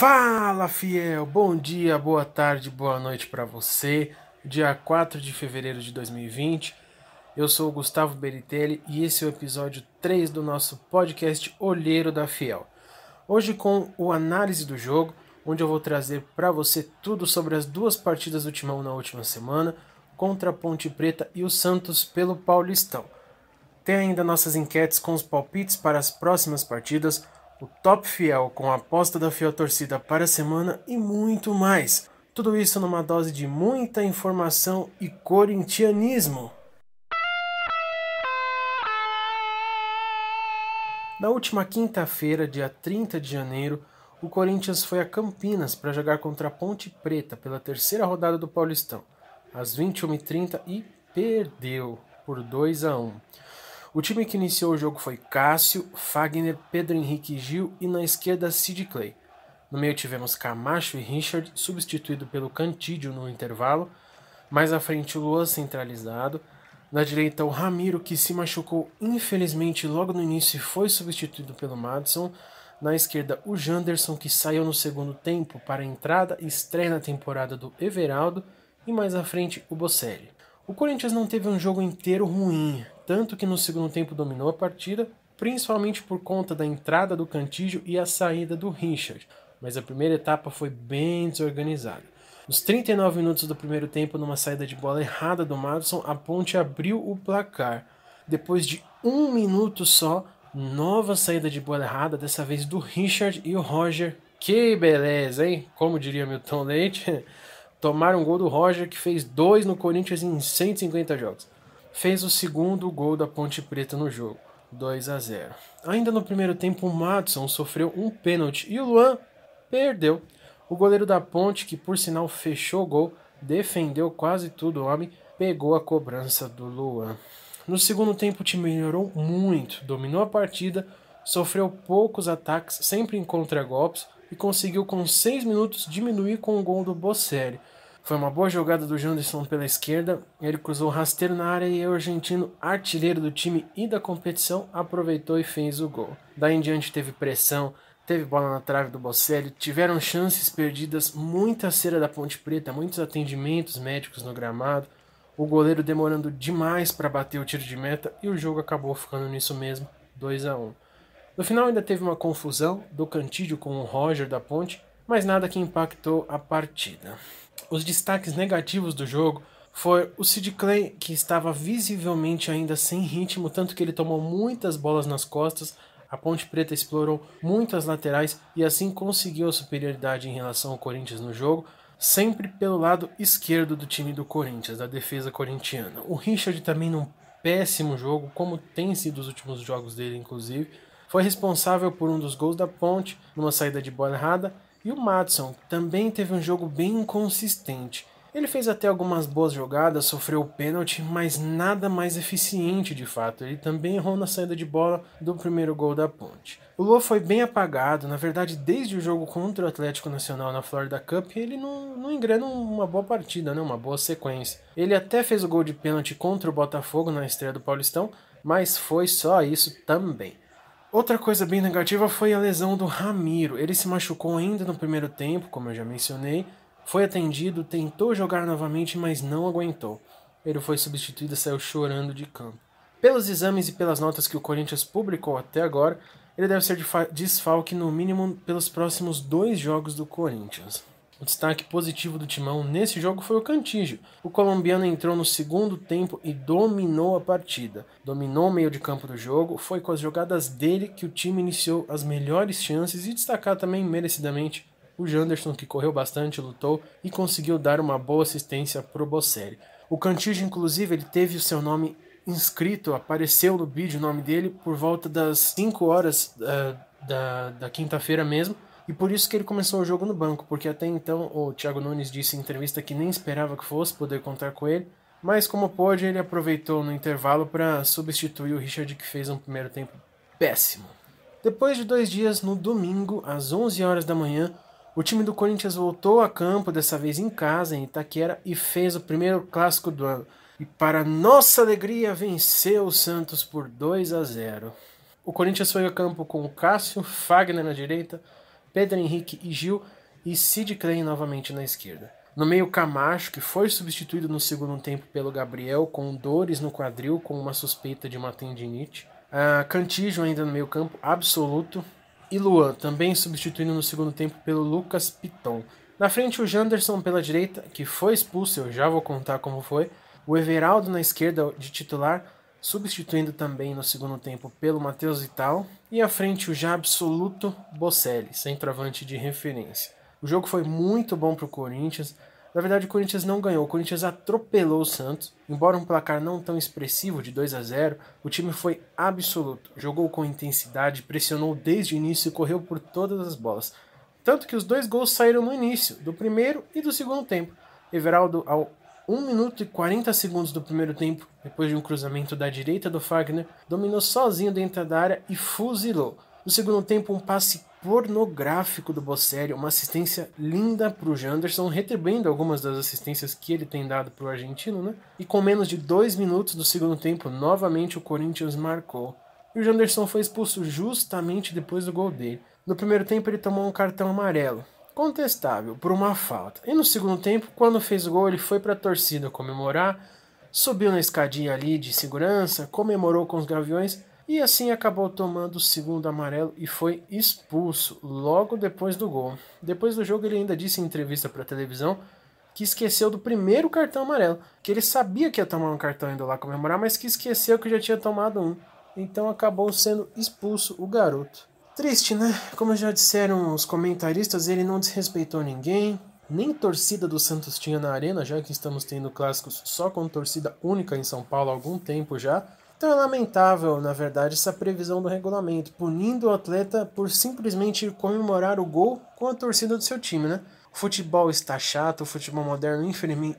Fala, fiel! Bom dia, boa tarde, boa noite para você. Dia 4 de fevereiro de 2020. Eu sou o Gustavo Beritelli e esse é o episódio 3 do nosso podcast Olheiro da Fiel. Hoje com o análise do jogo, onde eu vou trazer para você tudo sobre as duas partidas do Timão na última semana, contra a Ponte Preta e o Santos pelo Paulistão. Tem ainda nossas enquetes com os palpites para as próximas partidas, o Top Fiel com a aposta da Fiel Torcida para a semana e muito mais. Tudo isso numa dose de muita informação e corintianismo. Na última quinta-feira, dia 30 de janeiro, o Corinthians foi a Campinas para jogar contra a Ponte Preta pela terceira rodada do Paulistão, às 21h30 e perdeu por 2 a 1. O time que iniciou o jogo foi Cássio, Fagner, Pedro Henrique Gil e na esquerda Sid Clay. No meio tivemos Camacho e Richard, substituído pelo Cantídio no intervalo. Mais à frente Luan centralizado. Na direita o Ramiro, que se machucou infelizmente logo no início e foi substituído pelo Madison. Na esquerda o Janderson, que saiu no segundo tempo para a entrada e estreia na temporada do Everaldo. E mais à frente o Bocelli. O Corinthians não teve um jogo inteiro ruim, tanto que no segundo tempo dominou a partida, principalmente por conta da entrada do Cantígio e a saída do Richard, mas a primeira etapa foi bem desorganizada. Nos 39 minutos do primeiro tempo, numa saída de bola errada do Madison, a ponte abriu o placar. Depois de um minuto só, nova saída de bola errada, dessa vez do Richard e o Roger. Que beleza, hein? Como diria Milton Leite, tomaram um gol do Roger que fez dois no Corinthians em 150 jogos fez o segundo gol da Ponte Preta no jogo, 2 a 0. Ainda no primeiro tempo, o Madison sofreu um pênalti e o Luan perdeu. O goleiro da Ponte, que por sinal fechou o gol, defendeu quase tudo o homem, pegou a cobrança do Luan. No segundo tempo, o time melhorou muito, dominou a partida, sofreu poucos ataques, sempre em contragolpes e conseguiu com 6 minutos diminuir com o gol do Bocelli. Foi uma boa jogada do Janderson pela esquerda, ele cruzou rasteiro na área e o argentino, artilheiro do time e da competição, aproveitou e fez o gol. Daí em diante teve pressão, teve bola na trave do Bocelli, tiveram chances perdidas, muita cera da Ponte Preta, muitos atendimentos médicos no gramado, o goleiro demorando demais para bater o tiro de meta e o jogo acabou ficando nisso mesmo, 2 a 1. No final ainda teve uma confusão do Cantídio com o Roger da Ponte, mas nada que impactou a partida. Os destaques negativos do jogo foi o Sid Clay, que estava visivelmente ainda sem ritmo, tanto que ele tomou muitas bolas nas costas. A Ponte Preta explorou muitas laterais e assim conseguiu a superioridade em relação ao Corinthians no jogo, sempre pelo lado esquerdo do time do Corinthians, da defesa corintiana. O Richard também num péssimo jogo, como tem sido os últimos jogos dele, inclusive. Foi responsável por um dos gols da Ponte, numa saída de bola errada, e o Matson também teve um jogo bem inconsistente. Ele fez até algumas boas jogadas, sofreu o pênalti, mas nada mais eficiente de fato. Ele também errou na saída de bola do primeiro gol da Ponte. O Lua foi bem apagado, na verdade, desde o jogo contra o Atlético Nacional na Florida Cup, ele não, não engrena uma boa partida, né? uma boa sequência. Ele até fez o gol de pênalti contra o Botafogo na estreia do Paulistão, mas foi só isso também. Outra coisa bem negativa foi a lesão do Ramiro. Ele se machucou ainda no primeiro tempo, como eu já mencionei, foi atendido, tentou jogar novamente, mas não aguentou. Ele foi substituído e saiu chorando de campo. Pelos exames e pelas notas que o Corinthians publicou até agora, ele deve ser desfalque no mínimo pelos próximos dois jogos do Corinthians. O destaque positivo do Timão nesse jogo foi o Cantígio. O colombiano entrou no segundo tempo e dominou a partida. Dominou o meio de campo do jogo, foi com as jogadas dele que o time iniciou as melhores chances e destacar também merecidamente o Janderson, que correu bastante, lutou e conseguiu dar uma boa assistência para o Bosselli. O Cantígio, inclusive, ele teve o seu nome inscrito, apareceu no vídeo o nome dele por volta das 5 horas uh, da, da quinta-feira mesmo, e por isso que ele começou o jogo no banco, porque até então o Thiago Nunes disse em entrevista que nem esperava que fosse poder contar com ele, mas como pôde, ele aproveitou no intervalo para substituir o Richard, que fez um primeiro tempo péssimo. Depois de dois dias, no domingo, às 11 horas da manhã, o time do Corinthians voltou a campo, dessa vez em casa, em Itaquera, e fez o primeiro clássico do ano. E para nossa alegria, venceu o Santos por 2 a 0. O Corinthians foi a campo com o Cássio, Fagner na direita, Pedro Henrique e Gil e Sid Klein novamente na esquerda. No meio, Camacho, que foi substituído no segundo tempo pelo Gabriel, com dores no quadril, com uma suspeita de uma tendinite. Ah, Cantijo ainda no meio campo, absoluto. E Luan, também substituído no segundo tempo pelo Lucas Piton. Na frente, o Janderson pela direita, que foi expulso, eu já vou contar como foi. O Everaldo na esquerda de titular, substituindo também no segundo tempo pelo Matheus Vital, e à frente o já absoluto Bocelli, centroavante de referência. O jogo foi muito bom para o Corinthians. Na verdade, o Corinthians não ganhou, o Corinthians atropelou o Santos. Embora um placar não tão expressivo de 2 a 0, o time foi absoluto. Jogou com intensidade, pressionou desde o início e correu por todas as bolas. Tanto que os dois gols saíram no início, do primeiro e do segundo tempo. Everaldo ao 1 minuto e 40 segundos do primeiro tempo, depois de um cruzamento da direita do Fagner, dominou sozinho dentro da área e fuzilou. No segundo tempo, um passe pornográfico do Bossério, uma assistência linda para o Janderson, retribuindo algumas das assistências que ele tem dado para o argentino, né? E com menos de dois minutos do segundo tempo, novamente o Corinthians marcou. E o Janderson foi expulso justamente depois do gol dele. No primeiro tempo, ele tomou um cartão amarelo contestável por uma falta. E no segundo tempo, quando fez o gol, ele foi para a torcida comemorar, subiu na escadinha ali de segurança, comemorou com os gaviões e assim acabou tomando o segundo amarelo e foi expulso logo depois do gol. Depois do jogo, ele ainda disse em entrevista para a televisão que esqueceu do primeiro cartão amarelo, que ele sabia que ia tomar um cartão indo lá comemorar, mas que esqueceu que já tinha tomado um. Então acabou sendo expulso o garoto. Triste, né? Como já disseram os comentaristas, ele não desrespeitou ninguém, nem torcida do Santos tinha na arena, já que estamos tendo clássicos só com torcida única em São Paulo há algum tempo já. Então é lamentável, na verdade, essa previsão do regulamento, punindo o atleta por simplesmente comemorar o gol com a torcida do seu time, né? O futebol está chato, o futebol moderno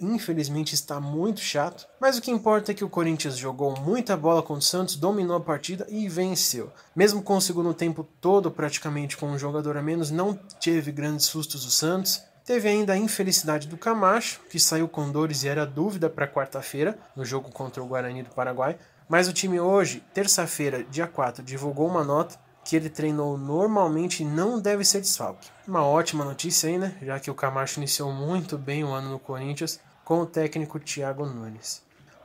infelizmente está muito chato, mas o que importa é que o Corinthians jogou muita bola contra o Santos, dominou a partida e venceu. Mesmo com o segundo tempo todo praticamente com um jogador a menos, não teve grandes sustos o Santos, Teve ainda a infelicidade do Camacho, que saiu com dores e era dúvida para quarta-feira, no jogo contra o Guarani do Paraguai. Mas o time hoje, terça-feira, dia 4, divulgou uma nota que ele treinou normalmente não deve ser desfalque. Uma ótima notícia aí, né? Já que o Camacho iniciou muito bem o ano no Corinthians com o técnico Thiago Nunes.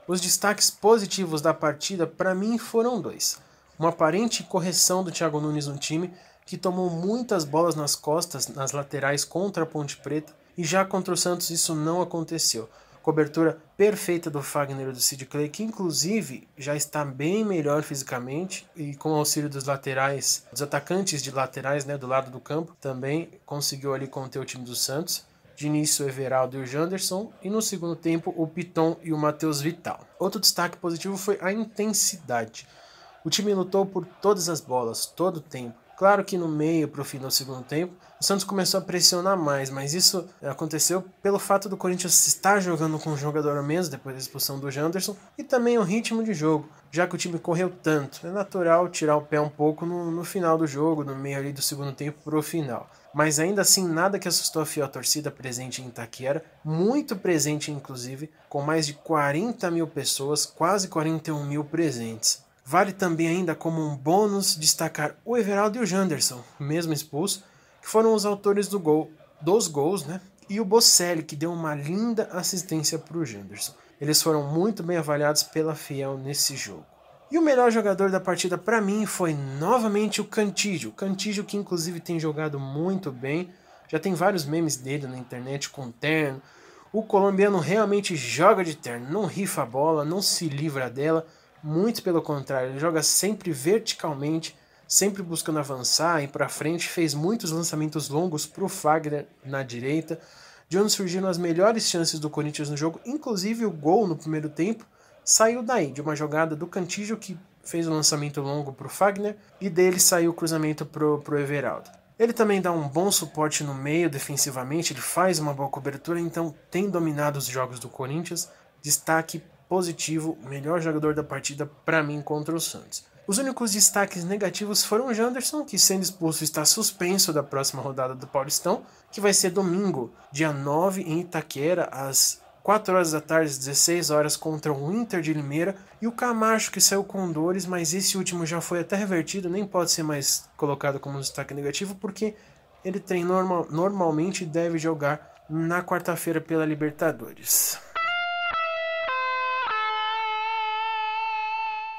Os destaques positivos da partida para mim foram dois: uma aparente correção do Thiago Nunes no time, que tomou muitas bolas nas costas, nas laterais contra a Ponte Preta, e já contra o Santos isso não aconteceu. Cobertura perfeita do Fagner e do Sid Clay, que inclusive já está bem melhor fisicamente e com o auxílio dos laterais, dos atacantes de laterais né, do lado do campo, também conseguiu ali conter o time do Santos. De início, o Everaldo e o Janderson, e no segundo tempo, o Piton e o Matheus Vital. Outro destaque positivo foi a intensidade. O time lutou por todas as bolas, todo o tempo Claro que no meio para o fim do segundo tempo, o Santos começou a pressionar mais, mas isso aconteceu pelo fato do Corinthians estar jogando com um jogador a menos depois da expulsão do Janderson e também o ritmo de jogo, já que o time correu tanto. É natural tirar o pé um pouco no, no final do jogo, no meio ali do segundo tempo para o final mas ainda assim nada que assustou a fiel torcida presente em Itaquera, muito presente inclusive, com mais de 40 mil pessoas, quase 41 mil presentes. Vale também ainda como um bônus destacar o Everaldo e o Janderson, mesmo expulso, que foram os autores do gol, dos gols, né? E o Bocelli, que deu uma linda assistência para o Janderson. Eles foram muito bem avaliados pela Fiel nesse jogo. E o melhor jogador da partida para mim foi novamente o Cantígio. Cantígio que inclusive tem jogado muito bem. Já tem vários memes dele na internet com terno. O colombiano realmente joga de terno, não rifa a bola, não se livra dela muito pelo contrário, ele joga sempre verticalmente, sempre buscando avançar e para frente, fez muitos lançamentos longos para o Fagner na direita, de onde surgiram as melhores chances do Corinthians no jogo, inclusive o gol no primeiro tempo saiu daí, de uma jogada do Cantígio que fez o um lançamento longo para o Fagner e dele saiu o cruzamento para o Everaldo. Ele também dá um bom suporte no meio defensivamente, ele faz uma boa cobertura, então tem dominado os jogos do Corinthians. Destaque positivo, melhor jogador da partida para mim contra o Santos. Os únicos destaques negativos foram o Janderson, que sendo expulso está suspenso da próxima rodada do Paulistão, que vai ser domingo, dia 9 em Itaquera, às 4 horas da tarde, 16 horas contra o Inter de Limeira e o Camacho que saiu com dores, mas esse último já foi até revertido, nem pode ser mais colocado como destaque negativo porque ele treina normal, normalmente deve jogar na quarta-feira pela Libertadores.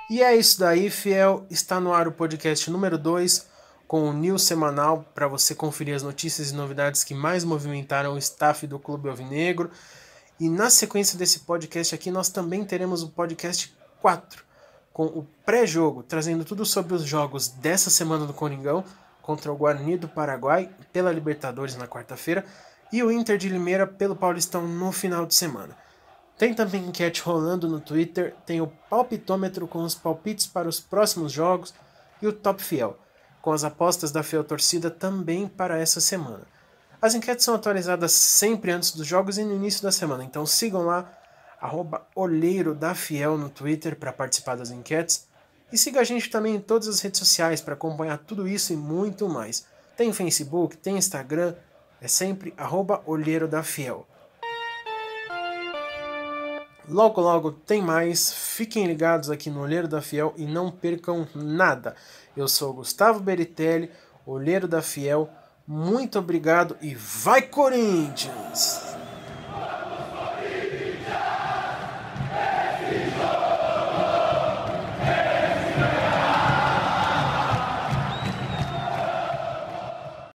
E é isso daí, fiel. Está no ar o podcast número 2 com o news semanal para você conferir as notícias e novidades que mais movimentaram o staff do Clube Alvinegro. E na sequência desse podcast aqui, nós também teremos o podcast 4 com o pré-jogo, trazendo tudo sobre os jogos dessa semana do Coringão contra o Guarani do Paraguai pela Libertadores na quarta-feira e o Inter de Limeira pelo Paulistão no final de semana. Tem também enquete rolando no Twitter, tem o palpitômetro com os palpites para os próximos jogos e o Top Fiel, com as apostas da Fiel Torcida também para essa semana. As enquetes são atualizadas sempre antes dos jogos e no início da semana, então sigam lá, arroba olheiro da Fiel no Twitter para participar das enquetes. E siga a gente também em todas as redes sociais para acompanhar tudo isso e muito mais. Tem Facebook, tem Instagram, é sempre arroba olheiro da Fiel. Logo, logo tem mais. Fiquem ligados aqui no Olheiro da Fiel e não percam nada. Eu sou Gustavo Beritelli, Olheiro da Fiel. Muito obrigado e vai, Corinthians!